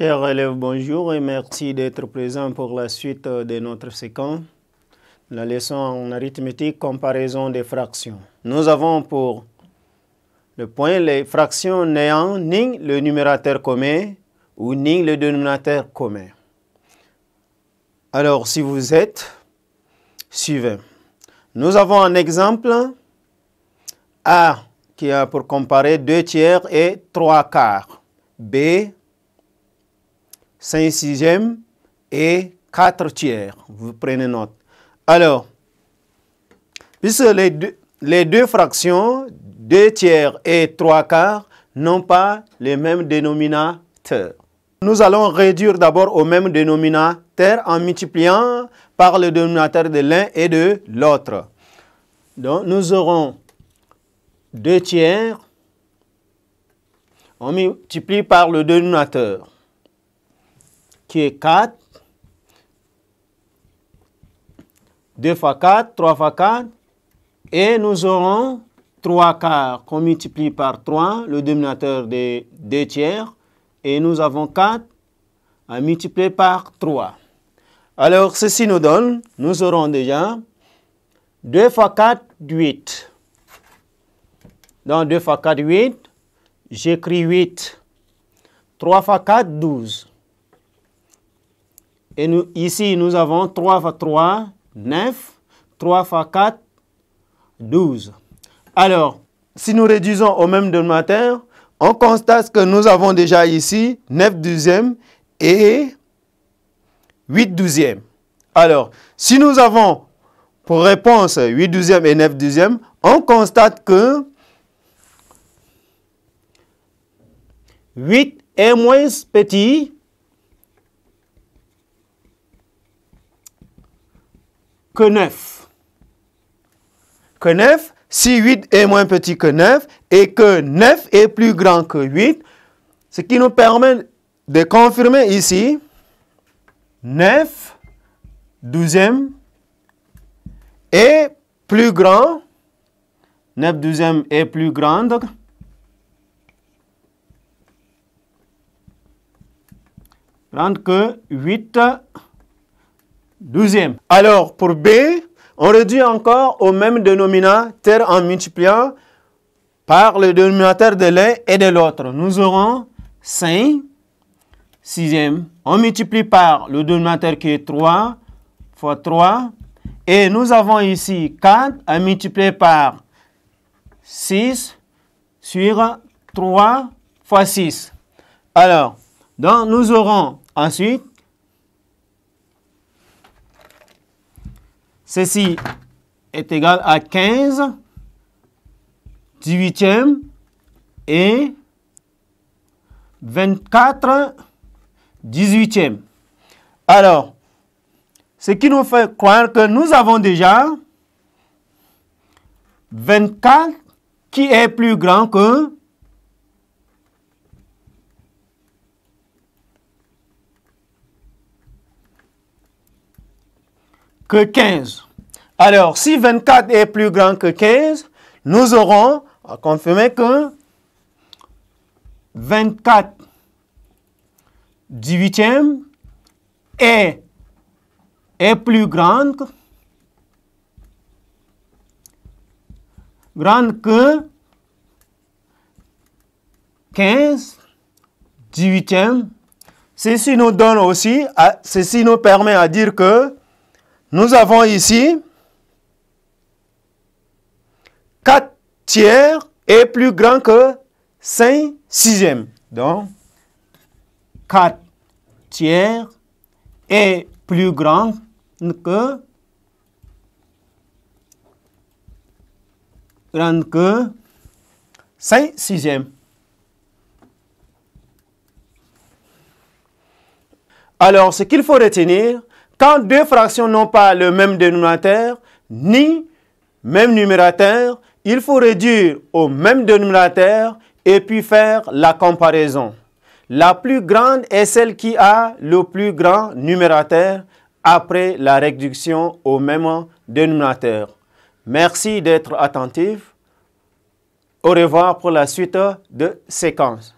Chers élèves, bonjour et merci d'être présents pour la suite euh, de notre séquence. La leçon en arithmétique, comparaison des fractions. Nous avons pour le point les fractions n'ayant ni le numérateur commun ou ni le dénominateur commun. Alors, si vous êtes, suivez. Nous avons un exemple A qui a pour comparer deux tiers et trois quarts. B 5 sixièmes et 4 tiers. Vous prenez note. Alors, puisque les deux, les deux fractions, 2 tiers et 3 quarts, n'ont pas les mêmes dénominateurs. Nous allons réduire d'abord au même dénominateur en multipliant par le dénominateur de l'un et de l'autre. Donc, nous aurons 2 tiers. On multiplie par le dénominateur qui est 4. 2 fois 4, 3 fois 4. Et nous aurons 3 quarts qu'on multiplie par 3, le dénominateur des 2 tiers. Et nous avons 4 à multiplier par 3. Alors, ceci nous donne, nous aurons déjà 2 fois 4, 8. Dans 2 fois 4, 8. J'écris 8. 3 fois 4, 12. Et nous, ici, nous avons 3 fois 3, 9. 3 fois 4, 12. Alors, si nous réduisons au même dénominateur, on constate que nous avons déjà ici 9 douzièmes et 8 douzièmes. Alors, si nous avons pour réponse 8 douzièmes et 9 douzièmes, on constate que 8 est moins petit 9. Que 9, si 8 est moins petit que 9 et que 9 est plus grand que 8, ce qui nous permet de confirmer ici 9 douzième est plus grand 9 douzième est plus grande Prendre que 8 alors, pour B, on réduit encore au même dénominateur en multipliant par le dénominateur de l'un et de l'autre. Nous aurons 5. Sixième, on multiplie par le dénominateur qui est 3 fois 3. Et nous avons ici 4 à multiplier par 6 sur 3 fois 6. Alors, nous aurons ensuite Ceci est égal à 15 18e et 24 18e. Alors, ce qui nous fait croire que nous avons déjà 24 qui est plus grand que que 15. Alors, si 24 est plus grand que 15, nous aurons à confirmer que 24 18e est, est plus grande que, grande que 15 18e. Ceci nous donne aussi, ceci nous permet à dire que nous avons ici 4 tiers est plus grand que 5 sixièmes. Donc, 4 tiers est plus grand que, grand que 5 sixièmes. Alors, ce qu'il faut retenir, quand deux fractions n'ont pas le même dénominateur, ni même numérateur, il faut réduire au même dénominateur et puis faire la comparaison. La plus grande est celle qui a le plus grand numérateur après la réduction au même dénominateur. Merci d'être attentif. Au revoir pour la suite de séquence.